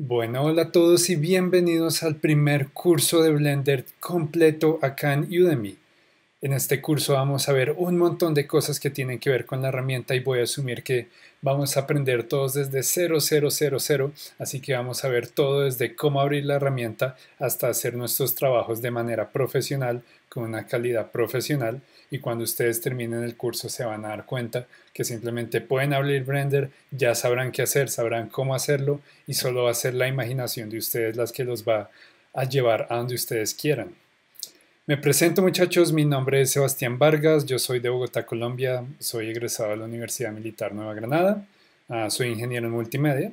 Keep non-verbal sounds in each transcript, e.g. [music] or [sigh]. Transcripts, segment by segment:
Bueno, hola a todos y bienvenidos al primer curso de Blender completo acá en Udemy. En este curso vamos a ver un montón de cosas que tienen que ver con la herramienta y voy a asumir que vamos a aprender todos desde 0000, así que vamos a ver todo desde cómo abrir la herramienta hasta hacer nuestros trabajos de manera profesional, con una calidad profesional y cuando ustedes terminen el curso se van a dar cuenta que simplemente pueden abrir Blender, ya sabrán qué hacer, sabrán cómo hacerlo y solo va a ser la imaginación de ustedes las que los va a llevar a donde ustedes quieran. Me presento muchachos, mi nombre es Sebastián Vargas, yo soy de Bogotá, Colombia, soy egresado de la Universidad Militar Nueva Granada, ah, soy ingeniero en multimedia.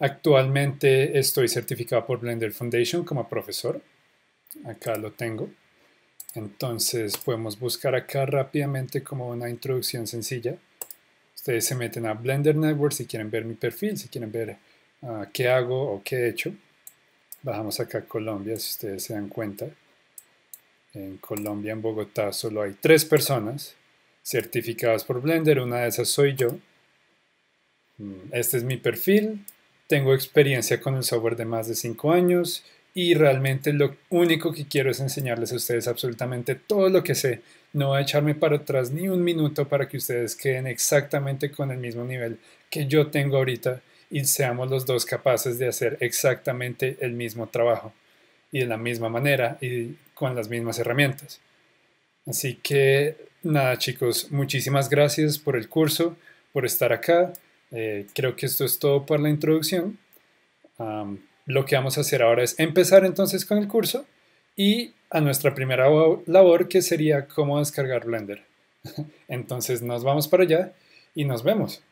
Actualmente estoy certificado por Blender Foundation como profesor. Acá lo tengo. Entonces podemos buscar acá rápidamente como una introducción sencilla. Ustedes se meten a Blender Network si quieren ver mi perfil, si quieren ver ah, qué hago o qué he hecho. Bajamos acá a Colombia si ustedes se dan cuenta. En Colombia, en Bogotá, solo hay tres personas certificadas por Blender. Una de esas soy yo. Mm, este es mi perfil. Tengo experiencia con el software de más de cinco años y realmente lo único que quiero es enseñarles a ustedes absolutamente todo lo que sé. No voy a echarme para atrás ni un minuto para que ustedes queden exactamente con el mismo nivel que yo tengo ahorita y seamos los dos capaces de hacer exactamente el mismo trabajo y de la misma manera y con las mismas herramientas. Así que nada chicos, muchísimas gracias por el curso, por estar acá. Eh, creo que esto es todo por la introducción. lo que vamos a hacer ahora es empezar entonces con el curso y a nuestra primera labor que sería cómo descargar Blender. [laughs] Entonces nos vamos para allá y nos vemos.